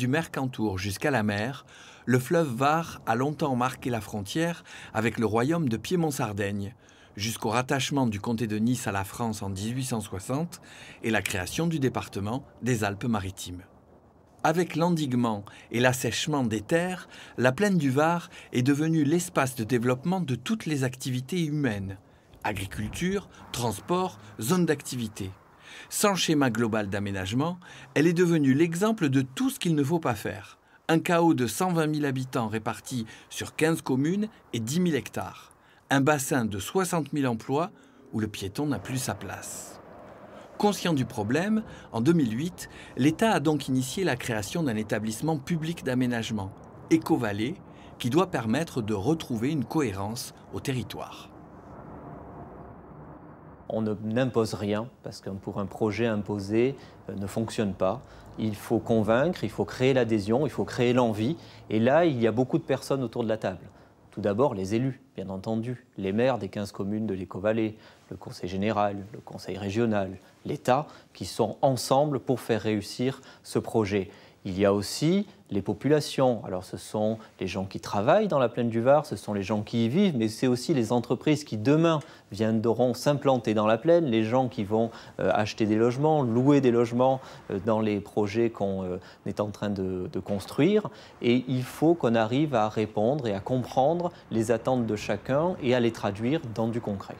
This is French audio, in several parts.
du Mercantour jusqu'à la mer, le fleuve Var a longtemps marqué la frontière avec le royaume de Piémont-Sardaigne, jusqu'au rattachement du comté de Nice à la France en 1860 et la création du département des Alpes-Maritimes. Avec l'endiguement et l'assèchement des terres, la plaine du Var est devenue l'espace de développement de toutes les activités humaines, agriculture, transport, zone d'activité. Sans schéma global d'aménagement, elle est devenue l'exemple de tout ce qu'il ne faut pas faire. Un chaos de 120 000 habitants répartis sur 15 communes et 10 000 hectares. Un bassin de 60 000 emplois où le piéton n'a plus sa place. Conscient du problème, en 2008, l'État a donc initié la création d'un établissement public d'aménagement, Ecovallée, qui doit permettre de retrouver une cohérence au territoire on n'impose rien, parce que pour un projet imposé euh, ne fonctionne pas. Il faut convaincre, il faut créer l'adhésion, il faut créer l'envie. Et là, il y a beaucoup de personnes autour de la table. Tout d'abord, les élus, bien entendu, les maires des 15 communes de l'Écovallée, le conseil général, le conseil régional, l'État, qui sont ensemble pour faire réussir ce projet. Il y a aussi les populations. Alors ce sont les gens qui travaillent dans la plaine du Var, ce sont les gens qui y vivent, mais c'est aussi les entreprises qui demain viendront s'implanter dans la plaine, les gens qui vont euh, acheter des logements, louer des logements euh, dans les projets qu'on euh, est en train de, de, construire. Et il faut qu'on arrive à répondre et à comprendre les attentes de chacun et à les traduire dans du concret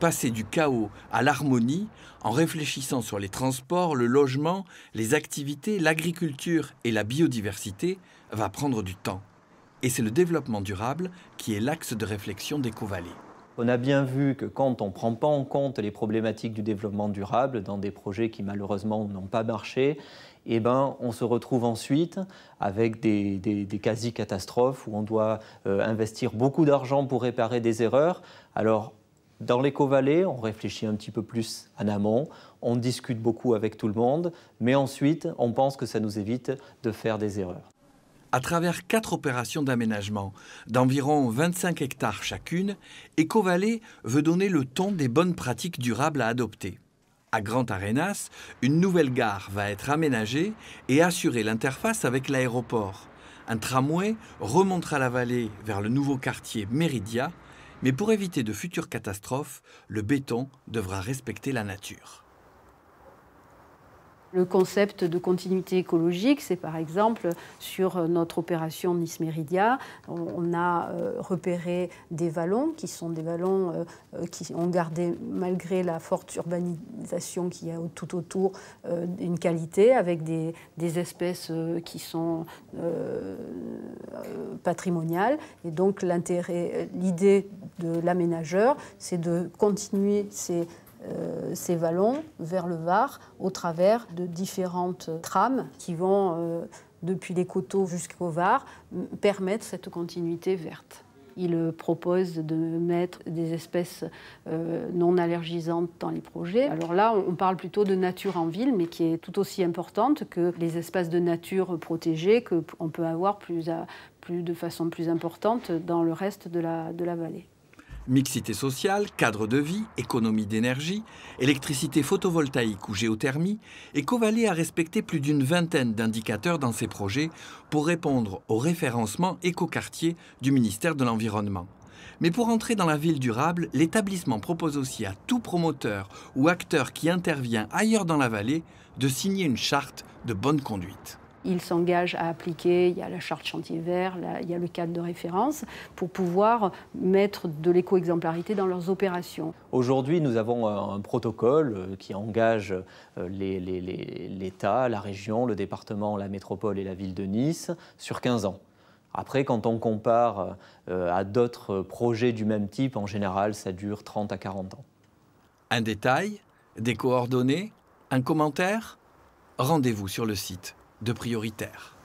passer du chaos à l'harmonie en réfléchissant sur les transports, le logement, les activités, l'agriculture et la biodiversité va prendre du temps. Et c'est le développement durable qui est l'axe de réflexion des d'EcoValley. On a bien vu que quand on ne prend pas en compte les problématiques du développement durable dans des projets qui malheureusement n'ont pas marché, eh ben, on se retrouve ensuite avec des, quasi-catastrophes où on doit euh, investir beaucoup d'argent pour réparer des erreurs. Alors dans léco on réfléchit un petit peu plus en amont, on discute beaucoup avec tout le monde, mais ensuite, on pense que ça nous évite de faire des erreurs. À travers quatre opérations d'aménagement d'environ 25 hectares chacune, éco veut donner le ton des bonnes pratiques durables à adopter. À Grand Arenas, une nouvelle gare va être aménagée et assurer l'interface avec l'aéroport. Un tramway remontera la vallée vers le nouveau quartier Méridia, mais pour éviter de futures catastrophes, le béton devra respecter la nature. Le concept de continuité écologique, c'est par exemple sur notre opération Nice Méridia, on a euh, repéré des vallons qui sont des vallons euh, qui ont gardé, malgré la forte urbanisation qu'il y a tout autour, euh, une qualité avec des, espèces qui sont patrimoniales. Et donc l'intérêt, l'idée de l'aménageur, c'est de continuer ces euh, ces vallons vers le Var au travers de différentes trames qui vont, euh, depuis les coteaux jusqu'au Var, permettre cette continuité verte. Il propose de mettre des espèces euh, non allergisantes dans les projets. Alors là, on parle plutôt de nature en ville, mais qui est tout aussi importante que les espaces de nature protégés qu'on peut avoir plus, plus de façon plus importante dans le reste de la vallée. Mixité sociale, cadre de vie, économie d'énergie, électricité photovoltaïque ou géothermie, Ecovallée a respecté plus d'une vingtaine d'indicateurs dans ses projets pour répondre au référencement écoquartier du ministère de l'Environnement. Mais pour entrer dans la ville durable, l'établissement propose aussi à tout promoteur ou acteur qui intervient ailleurs dans la vallée de signer une charte de bonne conduite. Ils s'engagent à appliquer, il y a la charte chantier vert, il y a le cadre de référence, pour pouvoir mettre de l'éco-exemplarité dans leurs opérations. Aujourd'hui, nous avons euh, un protocole euh, qui engage euh, l'État, la région, le département, la métropole et la ville de Nice sur 15 ans. Après, quand on compare à d'autres projets du même type, en général, ça dure 30 à 40 ans. Un détail, des coordonnées, un commentaire Rendez-vous sur le site de prioritaire.